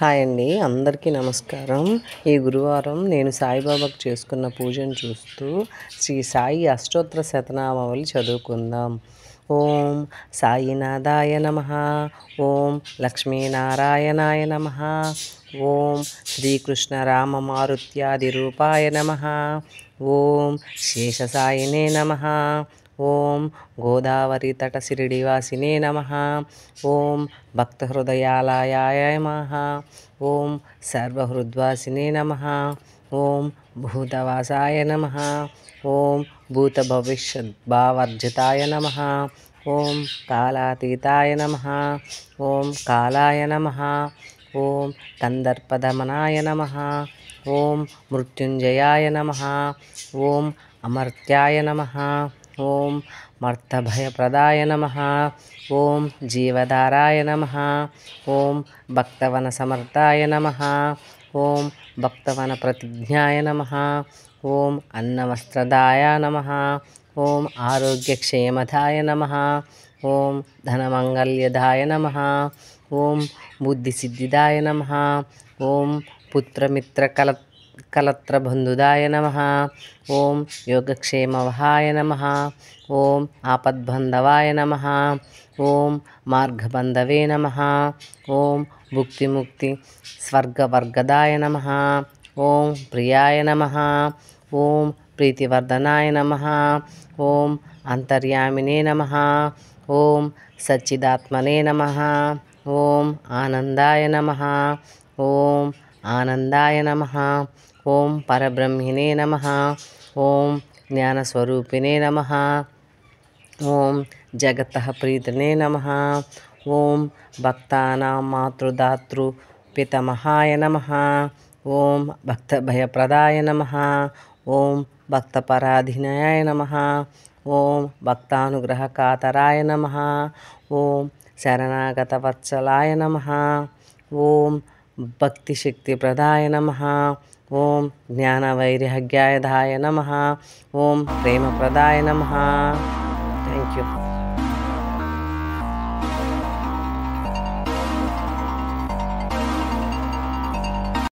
hi అండి అందరికీ నమస్కారం ఈ గురువారం నేను సాయిబాబాకు చేసుకున్న పూజను చూస్తూ శ్రీ సాయి అష్టోత్తర శతనామావళి చదువుకుందాం ఓం సాయినాథాయ నమ ఓం లక్ష్మీనారాయణాయ నమ ఓం శ్రీకృష్ణ రామ మారుత్యాది రూపాయ నమ ఓం శేషసాయినే నమ ఓం గోదావరి తట శిరిడివాసినే నమ ఓం భక్తహృదయాలయాయ నమ ఓం సర్వహృద్వాసినే నమ ఓం భూతవాసాయ నమ ఓం భూతభవిష్యద్భావర్జితాయ నమ ఓం కాలాతీతాయ నమ ఓం కాలాయ నమ ఓం కందర్పదమనాయ నమ ఓం మృత్యుంజయాయ నమ ఓం అమర్త్యాయ నమ ॐ मर्तभयप्रदाय नमः ॐ जीवधाराय नमः ॐ भक्तवनसमर्थाय नमः ॐ भक्तवनप्रतिज्ञाय नमः ॐ अन्नवस्त्रदाय नमः ॐ आरोग्यक्षेमधाय नमः ॐ धनमङ्गल्यधाय नमः ॐ बुद्धिसिद्धिदाय नमः ॐ पुत्रमित्रकल नम ओं योगक्षेम नम ओं आपद्बंधवाय नम ओं नमः नम ओं नमः मुक्ति स्वर्गवर्गदाय नम ओं प्रियाय नम ओं प्रीतिवर्धनाय नम ओं अन्तर्यामिने नम ओं सच्चिदात्मने नम ओं आनन्दाय नम ओं आनन्दाय नमः ఓం పరబ్రహ్మిణే నమ ఓం జ్ఞానస్వరూపిణే నమ ఓం జగత ప్రీతనే నమ ఓం భక్తానాం మాతృదాతృ పితమహాయ నమ ఓం భక్తభయప్రదాయ నమ ఓం భక్తపరాధీనాయ నమ ఓం భక్తానుగ్రహకాతరాయ నమ ఓం శరణాగతవత్సలాయ నమ ఓం नम नमः ॐ नम नमः प्रेम प्रदाय नमः थैंक यू